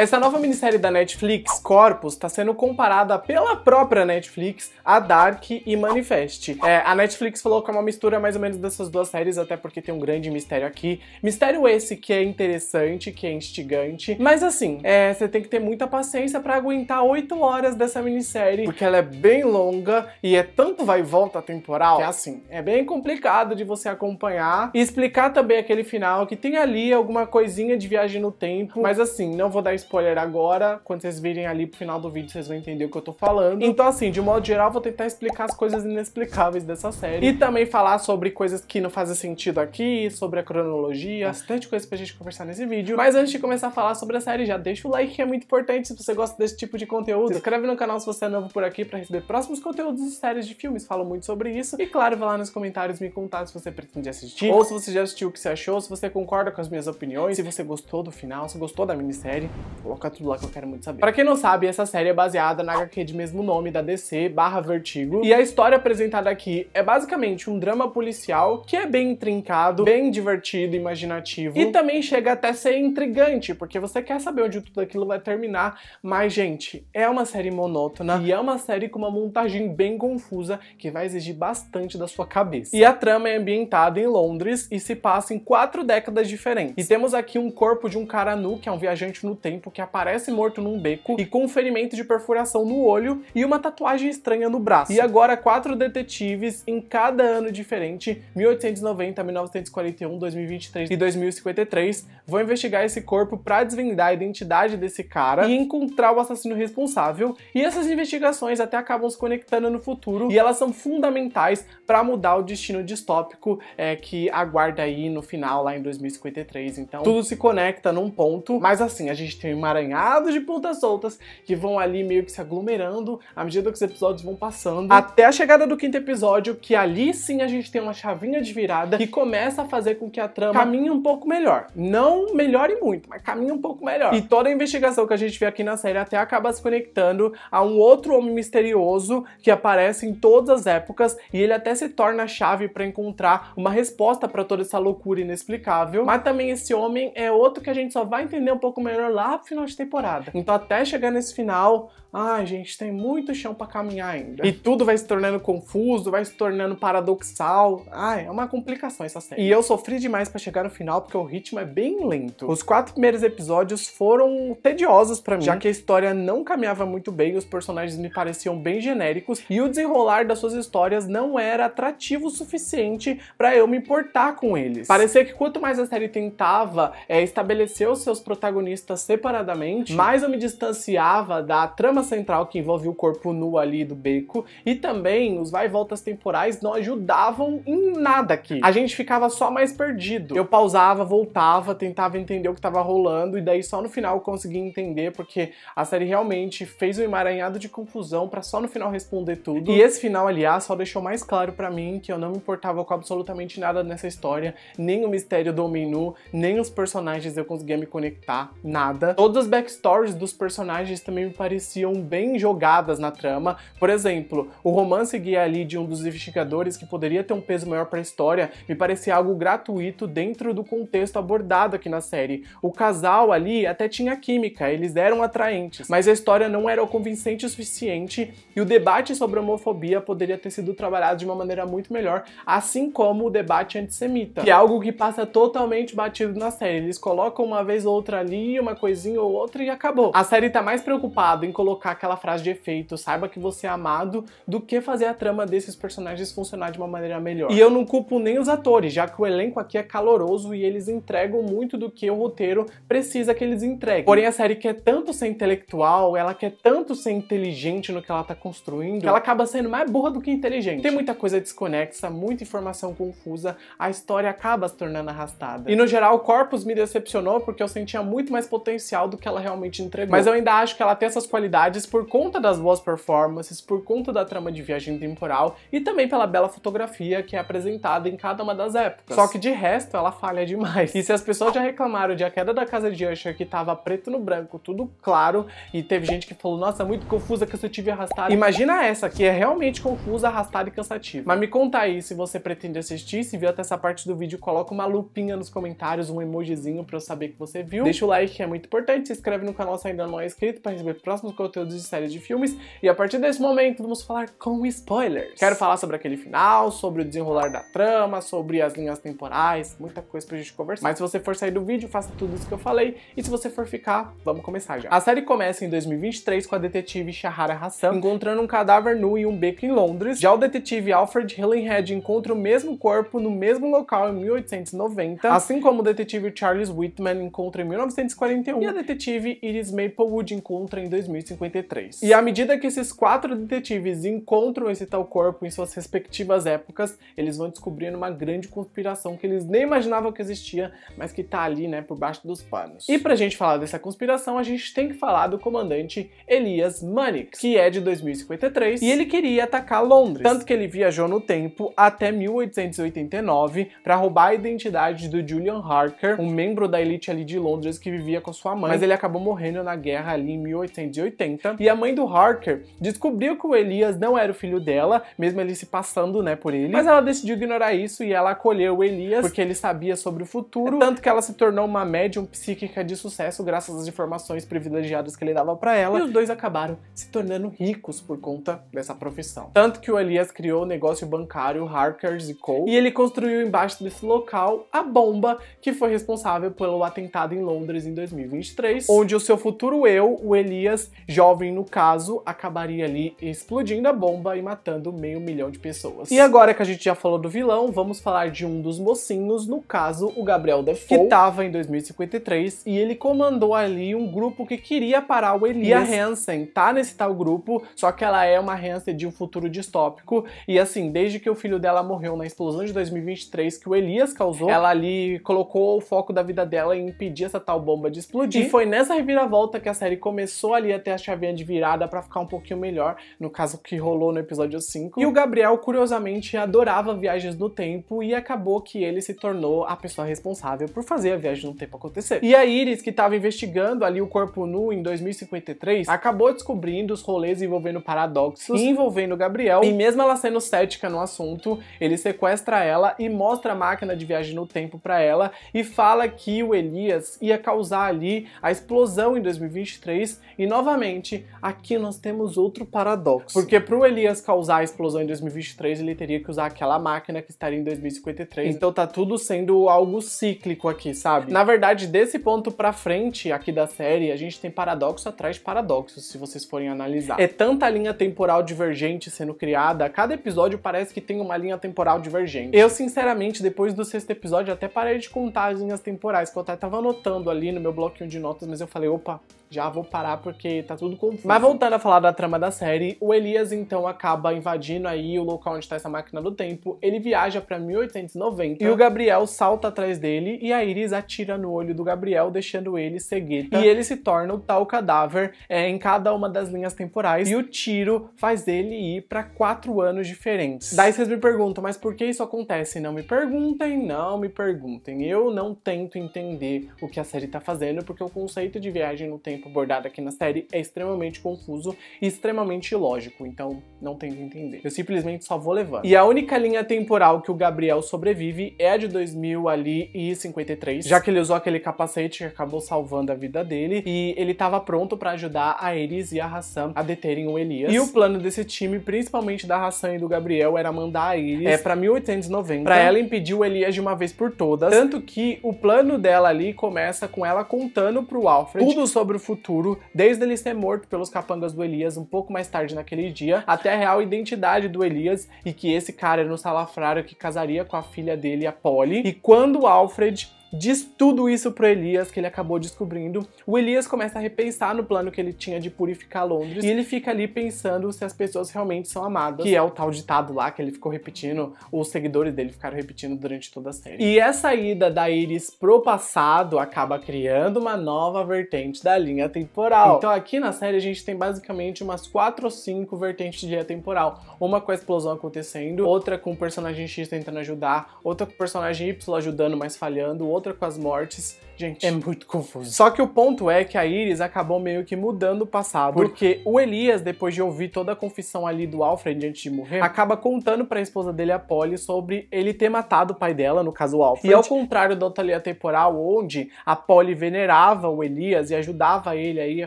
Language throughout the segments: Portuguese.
Essa nova minissérie da Netflix, Corpus, está sendo comparada pela própria Netflix a Dark e Manifest. É, a Netflix falou que é uma mistura mais ou menos dessas duas séries, até porque tem um grande mistério aqui. Mistério esse que é interessante, que é instigante, mas assim, é, você tem que ter muita paciência para aguentar 8 horas dessa minissérie, porque ela é bem longa e é tanto vai e volta temporal, que é assim, é bem complicado de você acompanhar e explicar também aquele final que tem ali alguma coisinha de viagem no tempo, mas assim, não vou dar spoiler spoiler agora. Quando vocês virem ali pro final do vídeo, vocês vão entender o que eu tô falando. Então, assim, de modo geral, vou tentar explicar as coisas inexplicáveis dessa série. E também falar sobre coisas que não fazem sentido aqui, sobre a cronologia, bastante coisa pra gente conversar nesse vídeo. Mas antes de começar a falar sobre a série, já deixa o like que é muito importante se você gosta desse tipo de conteúdo. Se inscreve no canal se você é novo por aqui pra receber próximos conteúdos e séries de filmes. Falo muito sobre isso. E claro, vai lá nos comentários me contar se você pretende assistir, ou se você já assistiu o que você achou, se você concorda com as minhas opiniões, se você gostou do final, se gostou da minissérie. Colocar tudo lá que eu quero muito saber. Pra quem não sabe, essa série é baseada na HQ de mesmo nome da DC, barra Vertigo, e a história apresentada aqui é basicamente um drama policial que é bem intrincado, bem divertido, imaginativo, e também chega até ser intrigante, porque você quer saber onde tudo aquilo vai terminar, mas, gente, é uma série monótona e é uma série com uma montagem bem confusa que vai exigir bastante da sua cabeça. E a trama é ambientada em Londres e se passa em quatro décadas diferentes. E temos aqui um corpo de um cara nu, que é um viajante no tempo, que aparece morto num beco e com um ferimento de perfuração no olho e uma tatuagem estranha no braço. E agora quatro detetives em cada ano diferente, 1890, 1941, 2023 e 2053, vão investigar esse corpo para desvendar a identidade desse cara e encontrar o assassino responsável. E essas investigações até acabam se conectando no futuro e elas são fundamentais para mudar o destino distópico é, que aguarda aí no final lá em 2053. Então tudo se conecta num ponto, mas assim a gente tem emaranhados de pontas soltas que vão ali meio que se aglomerando à medida que os episódios vão passando, até a chegada do quinto episódio, que ali sim a gente tem uma chavinha de virada que começa a fazer com que a trama caminhe um pouco melhor. Não melhore muito, mas caminhe um pouco melhor. E toda a investigação que a gente vê aqui na série até acaba se conectando a um outro homem misterioso que aparece em todas as épocas e ele até se torna a chave para encontrar uma resposta para toda essa loucura inexplicável. Mas também esse homem é outro que a gente só vai entender um pouco melhor lá final de temporada. Então, até chegar nesse final, ai, ah, gente, tem muito chão para caminhar ainda. E tudo vai se tornando confuso, vai se tornando paradoxal. Ai, é uma complicação essa série. E eu sofri demais para chegar no final porque o ritmo é bem lento. Os quatro primeiros episódios foram tediosos para mim, já que a história não caminhava muito bem, os personagens me pareciam bem genéricos e o desenrolar das suas histórias não era atrativo o suficiente para eu me importar com eles. Parecia que quanto mais a série tentava é, estabelecer os seus protagonistas separados separadamente, mais eu me distanciava da trama central que envolve o corpo nu ali do beco, e também os vai voltas temporais não ajudavam em nada aqui. A gente ficava só mais perdido. Eu pausava, voltava, tentava entender o que estava rolando, e daí só no final eu conseguia entender, porque a série realmente fez um emaranhado de confusão para só no final responder tudo. E esse final, aliás, só deixou mais claro para mim que eu não me importava com absolutamente nada nessa história, nem o mistério do homem nu, nem os personagens eu conseguia me conectar, nada. Todas as backstories dos personagens também me pareciam bem jogadas na trama. Por exemplo, o romance guia ali de um dos investigadores que poderia ter um peso maior para a história me parecia algo gratuito dentro do contexto abordado aqui na série. O casal ali até tinha química, eles eram atraentes, mas a história não era convincente o suficiente e o debate sobre a homofobia poderia ter sido trabalhado de uma maneira muito melhor, assim como o debate antissemita, que é algo que passa totalmente batido na série. Eles colocam uma vez ou outra ali uma coisinha frasezinha ou e acabou. A série tá mais preocupada em colocar aquela frase de efeito, saiba que você é amado, do que fazer a trama desses personagens funcionar de uma maneira melhor. E eu não culpo nem os atores, já que o elenco aqui é caloroso e eles entregam muito do que o roteiro precisa que eles entreguem. Porém, a série quer tanto ser intelectual, ela quer tanto ser inteligente no que ela tá construindo, que ela acaba sendo mais burra do que inteligente. Tem muita coisa desconexa, muita informação confusa, a história acaba se tornando arrastada. E no geral, o Corpus me decepcionou porque eu sentia muito mais potencial potencial do que ela realmente entregou. Mas eu ainda acho que ela tem essas qualidades por conta das boas performances, por conta da trama de viagem temporal e também pela bela fotografia que é apresentada em cada uma das épocas. Só que de resto ela falha demais. E se as pessoas já reclamaram de A Queda da Casa de Usher que tava preto no branco, tudo claro, e teve gente que falou, nossa, é muito confusa que eu tive arrastada. Imagina essa, que é realmente confusa, arrastada e cansativa. Mas me conta aí se você pretende assistir, se viu até essa parte do vídeo, coloca uma lupinha nos comentários, um emojizinho pra eu saber que você viu. Deixa o like que é muito importante importante, se inscreve no canal se ainda não é inscrito para receber próximos conteúdos de séries de filmes. E a partir desse momento, vamos falar com spoilers. Quero falar sobre aquele final, sobre o desenrolar da trama, sobre as linhas temporais, muita coisa pra gente conversar. Mas se você for sair do vídeo, faça tudo isso que eu falei. E se você for ficar, vamos começar já. A série começa em 2023 com a detetive Shahara Hassan encontrando um cadáver nu em um beco em Londres. Já o detetive Alfred Hillenhead encontra o mesmo corpo no mesmo local em 1890, assim como o detetive Charles Whitman encontra em 1941 e a detetive Iris Maplewood encontra em 2053. E à medida que esses quatro detetives encontram esse tal corpo em suas respectivas épocas, eles vão descobrindo uma grande conspiração que eles nem imaginavam que existia, mas que tá ali, né, por baixo dos panos. E pra gente falar dessa conspiração, a gente tem que falar do comandante Elias Mannix, que é de 2053, e ele queria atacar Londres, tanto que ele viajou no tempo até 1889 para roubar a identidade do Julian Harker, um membro da elite ali de Londres que vivia com sua mãe mas ele acabou morrendo na guerra ali em 1880. E a mãe do Harker descobriu que o Elias não era o filho dela, mesmo ele se passando, né, por ele. Mas ela decidiu ignorar isso e ela acolheu o Elias porque ele sabia sobre o futuro, é tanto que ela se tornou uma médium psíquica de sucesso graças às informações privilegiadas que ele dava para ela. E os dois acabaram se tornando ricos por conta dessa profissão. Tanto que o Elias criou o negócio bancário Harkers Co. E ele construiu embaixo desse local a bomba que foi responsável pelo atentado em Londres em 2023 onde o seu futuro eu, o Elias, jovem no caso, acabaria ali explodindo a bomba e matando meio milhão de pessoas. E agora que a gente já falou do vilão, vamos falar de um dos mocinhos, no caso, o Gabriel Defoe, que estava em 2053 e ele comandou ali um grupo que queria parar o Elias. E a Hansen tá nesse tal grupo, só que ela é uma Hansen de um futuro distópico e assim, desde que o filho dela morreu na explosão de 2023 que o Elias causou, ela ali colocou o foco da vida dela em impedir essa tal bomba de explodir e uhum. foi nessa reviravolta que a série começou ali a ter a chavinha de virada para ficar um pouquinho melhor, no caso que rolou no episódio 5. E o Gabriel, curiosamente, adorava viagens no tempo e acabou que ele se tornou a pessoa responsável por fazer a viagem no tempo acontecer. E a Iris, que estava investigando ali o corpo nu em 2053, acabou descobrindo os rolês envolvendo paradoxos e envolvendo Gabriel. E mesmo ela sendo cética no assunto, ele sequestra ela e mostra a máquina de viagem no tempo para ela e fala que o Elias ia causar ali a explosão em 2023 e novamente aqui nós temos outro paradoxo. Porque para o Elias causar a explosão em 2023, ele teria que usar aquela máquina que estaria em 2053. Então tá tudo sendo algo cíclico aqui, sabe? Na verdade, desse ponto para frente aqui da série, a gente tem paradoxo atrás de paradoxo, se vocês forem analisar. É tanta linha temporal divergente sendo criada, cada episódio parece que tem uma linha temporal divergente. Eu, sinceramente, depois do sexto episódio, até parei de contar as linhas temporais, que eu até tava anotando ali no meu bloquinho de de notas, mas eu falei, opa, já vou parar porque tá tudo confuso. Mas voltando a falar da trama da série, o Elias então acaba invadindo aí o local onde tá essa máquina do tempo, ele viaja para 1890 e o Gabriel salta atrás dele e a Iris atira no olho do Gabriel, deixando ele cegueta. E ele se torna o tal cadáver é, em cada uma das linhas temporais e o tiro faz ele ir para quatro anos diferentes. Daí vocês me perguntam, mas por que isso acontece? Não me perguntem, não me perguntem. Eu não tento entender o que a série tá fazendo porque o conceito de viagem no tempo tempo bordado aqui na série é extremamente confuso e extremamente ilógico, então não tento entender. Eu simplesmente só vou levando. E a única linha temporal que o Gabriel sobrevive é a de 2000 ali e 53, já que ele usou aquele capacete que acabou salvando a vida dele e ele estava pronto para ajudar a Iris e a Hassan a deterem o Elias. E o plano desse time, principalmente da Hassan e do Gabriel, era mandar a Iris é, para 1890, para ela impedir o Elias de uma vez por todas, tanto que o plano dela ali começa com ela contando pro Alfred tudo sobre o futuro, desde ele ser morto pelos capangas do Elias um pouco mais tarde naquele dia, até a real identidade do Elias e que esse cara era um salafrário que casaria com a filha dele, a Polly. E quando Alfred diz tudo isso pro Elias, que ele acabou descobrindo. O Elias começa a repensar no plano que ele tinha de purificar Londres, e ele fica ali pensando se as pessoas realmente são amadas, que é o tal ditado lá que ele ficou repetindo, os seguidores dele ficaram repetindo durante toda a série. E essa ida da Iris pro passado acaba criando uma nova vertente da linha temporal. Então aqui na série a gente tem basicamente umas quatro ou cinco vertentes de linha temporal. Uma com a explosão acontecendo, outra com o personagem X tentando ajudar, outra com o personagem Y ajudando, mas falhando, outra com as mortes Gente. É muito confuso. Só que o ponto é que a Iris acabou meio que mudando o passado. Porque o Elias, depois de ouvir toda a confissão ali do Alfred antes de morrer, acaba contando pra esposa dele, a Polly, sobre ele ter matado o pai dela, no caso o Alfred. E ao contrário da Otalia temporal, onde a Polly venerava o Elias e ajudava ele aí a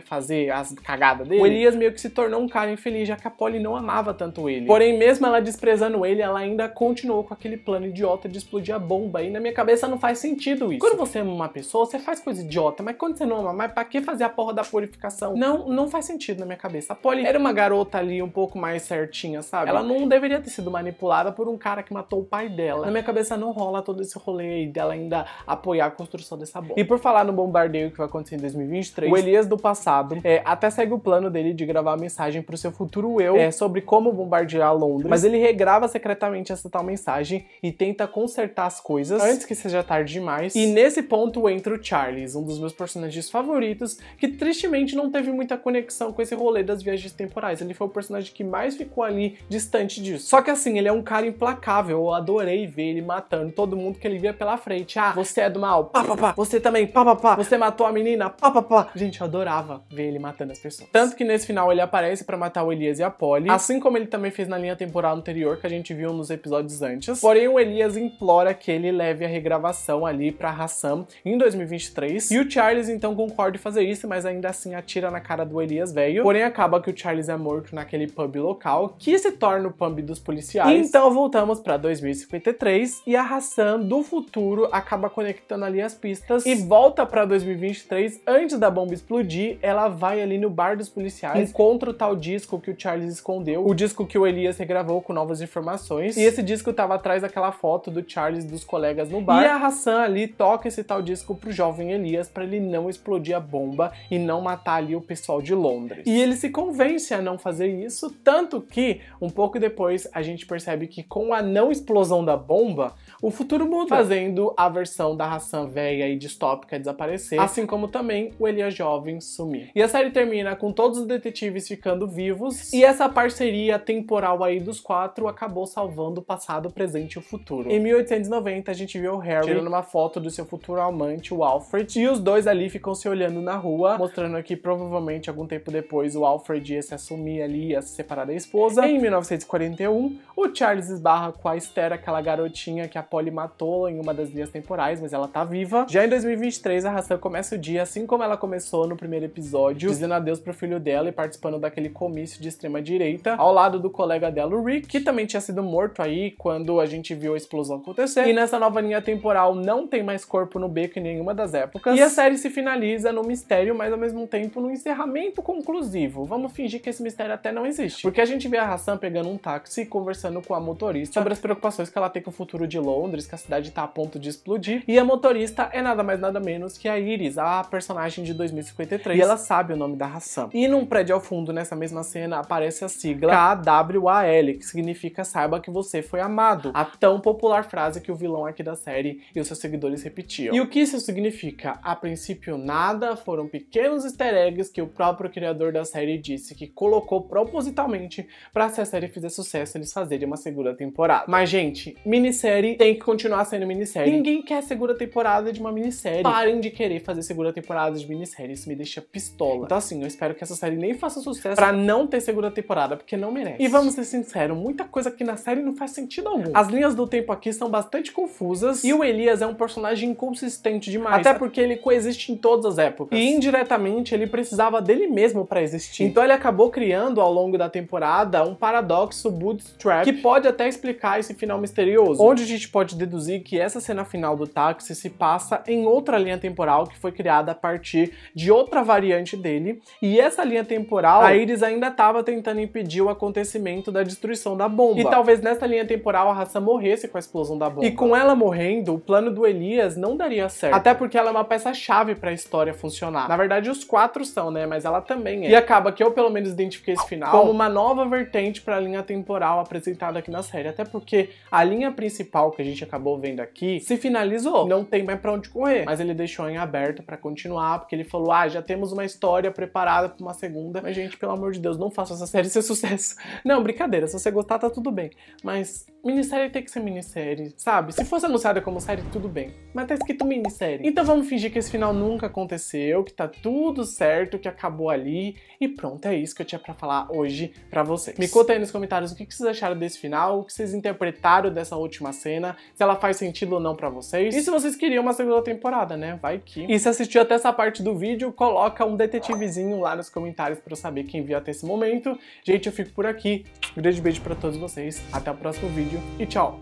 fazer as cagadas dele, o Elias meio que se tornou um cara infeliz, já que a Polly não amava tanto ele. Porém, mesmo ela desprezando ele, ela ainda continuou com aquele plano idiota de explodir a bomba. E na minha cabeça não faz sentido isso. Quando você ama é uma pessoa, você faz coisa idiota, mas quando você não ama, mas pra que fazer a porra da purificação? Não, não faz sentido na minha cabeça. A Polly era uma garota ali um pouco mais certinha, sabe? Ela não deveria ter sido manipulada por um cara que matou o pai dela. Na minha cabeça não rola todo esse rolê aí dela ainda apoiar a construção dessa bomba. E por falar no bombardeio que vai acontecer em 2023, o Elias do passado é, até segue o plano dele de gravar uma mensagem pro seu futuro eu é, sobre como bombardear Londres, mas ele regrava secretamente essa tal mensagem e tenta consertar as coisas antes que seja tarde demais. E nesse ponto entra contra Charles, um dos meus personagens favoritos, que tristemente não teve muita conexão com esse rolê das viagens temporais. Ele foi o personagem que mais ficou ali distante disso. Só que assim, ele é um cara implacável, eu adorei ver ele matando todo mundo que ele via pela frente. Ah, você é do mal, pá, pá, pá. Você também, pá, pá, pá. Você matou a menina, pá, pá, pá. Gente, eu adorava ver ele matando as pessoas. Tanto que nesse final ele aparece para matar o Elias e a Polly, assim como ele também fez na linha temporal anterior, que a gente viu nos episódios antes. Porém, o Elias implora que ele leve a regravação ali pra Hassan em 2000 2023. E o Charles então concorda em fazer isso, mas ainda assim atira na cara do Elias velho. Porém, acaba que o Charles é morto naquele pub local, que se torna o pub dos policiais. Então voltamos para 2053 e a Hassan do futuro acaba conectando ali as pistas e volta para 2023 antes da bomba explodir. Ela vai ali no bar dos policiais, encontra o tal disco que o Charles escondeu, o disco que o Elias regravou com novas informações. E esse disco tava atrás daquela foto do Charles dos colegas no bar. E a Hassan ali toca esse tal disco pro jovem Elias para ele não explodir a bomba e não matar ali o pessoal de Londres. E ele se convence a não fazer isso, tanto que um pouco depois a gente percebe que com a não explosão da bomba, o futuro muda, fazendo a versão da raça velha e distópica desaparecer, assim como também o Elias jovem sumir. E a série termina com todos os detetives ficando vivos e essa parceria temporal aí dos quatro acabou salvando o passado, o presente e o futuro. Em 1890 a gente viu o Harry tirando uma foto do seu futuro amante, o Alfred, e os dois ali ficam se olhando na rua, mostrando que provavelmente algum tempo depois o Alfred ia se assumir ali, ia se separar da esposa. Em 1941, o Charles esbarra com a Esther, aquela garotinha que a Polly matou em uma das linhas temporais, mas ela tá viva. Já em 2023, a Ração começa o dia assim como ela começou no primeiro episódio, dizendo adeus pro filho dela e participando daquele comício de extrema direita, ao lado do colega dela, o Rick, que também tinha sido morto aí quando a gente viu a explosão acontecer. E nessa nova linha temporal não tem mais corpo no beco e nenhuma das épocas. E a série se finaliza no mistério, mas ao mesmo tempo no encerramento conclusivo. Vamos fingir que esse mistério até não existe. Porque a gente vê a Hassan pegando um táxi e conversando com a motorista sobre as preocupações que ela tem com o futuro de Londres, que a cidade tá a ponto de explodir. E a motorista é nada mais nada menos que a Iris, a personagem de 2053. E ela sabe o nome da Hassan. E num prédio ao fundo, nessa mesma cena, aparece a sigla KWAL, que significa saiba que você foi amado. A tão popular frase que o vilão aqui da série e os seus seguidores repetiam. E o que isso significa? significa a princípio nada foram pequenos easter eggs que o próprio criador da série disse que colocou propositalmente para se a série fizer sucesso eles fazerem uma segunda temporada. Mas gente, minissérie tem que continuar sendo minissérie. Ninguém quer segunda temporada de uma minissérie. Parem de querer fazer segunda temporada de minissérie, isso me deixa pistola. Então assim, eu espero que essa série nem faça sucesso para não ter segunda temporada, porque não merece. E vamos ser sinceros, muita coisa aqui na série não faz sentido algum. As linhas do tempo aqui são bastante confusas e o Elias é um personagem inconsistente de demais. Até porque ele coexiste em todas as épocas. E indiretamente ele precisava dele mesmo para existir. Então ele acabou criando ao longo da temporada um paradoxo bootstrap que pode até explicar esse final misterioso. Onde a gente pode deduzir que essa cena final do táxi se passa em outra linha temporal que foi criada a partir de outra variante dele. E essa linha temporal, a Iris ainda estava tentando impedir o acontecimento da destruição da bomba. E talvez nessa linha temporal a raça morresse com a explosão da bomba. E com ela morrendo, o plano do Elias não daria certo. Até até porque ela é uma peça-chave para a história funcionar. Na verdade, os quatro são, né? Mas ela também é. E acaba que eu, pelo menos, identifiquei esse final como uma nova vertente para a linha temporal apresentada aqui na série. Até porque a linha principal que a gente acabou vendo aqui se finalizou. Não tem mais para onde correr. Mas ele deixou em aberto para continuar, porque ele falou: ah, já temos uma história preparada para uma segunda. Mas, gente, pelo amor de Deus, não faça essa série ser sucesso. Não, brincadeira. Se você gostar, tá tudo bem. Mas Minissérie tem que ser minissérie, sabe? Se fosse anunciada como série, tudo bem. Mas tá escrito minissérie. Então vamos fingir que esse final nunca aconteceu, que tá tudo certo, que acabou ali. E pronto, é isso que eu tinha para falar hoje para vocês. Me conta aí nos comentários o que vocês acharam desse final, o que vocês interpretaram dessa última cena, se ela faz sentido ou não para vocês. E se vocês queriam uma segunda temporada, né? Vai que. E se assistiu até essa parte do vídeo, coloca um detetivezinho lá nos comentários para eu saber quem viu até esse momento. Gente, eu fico por aqui. Um grande beijo para todos vocês. Até o próximo vídeo vídeo e tchau!